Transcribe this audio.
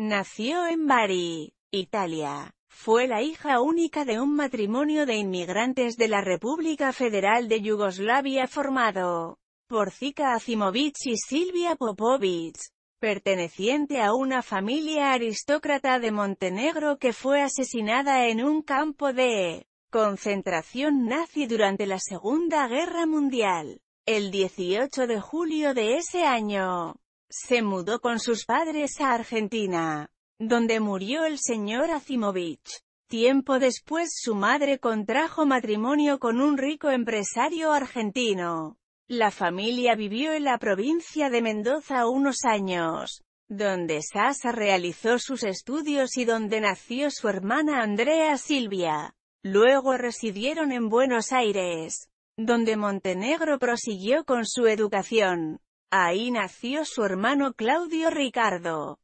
Nació en Bari, Italia. Fue la hija única de un matrimonio de inmigrantes de la República Federal de Yugoslavia formado por Zika Azimovic y Silvia Popovic, perteneciente a una familia aristócrata de Montenegro que fue asesinada en un campo de concentración nazi durante la Segunda Guerra Mundial, el 18 de julio de ese año. Se mudó con sus padres a Argentina, donde murió el señor Azimovich. Tiempo después su madre contrajo matrimonio con un rico empresario argentino. La familia vivió en la provincia de Mendoza unos años, donde Sasa realizó sus estudios y donde nació su hermana Andrea Silvia. Luego residieron en Buenos Aires, donde Montenegro prosiguió con su educación. Ahí nació su hermano Claudio Ricardo.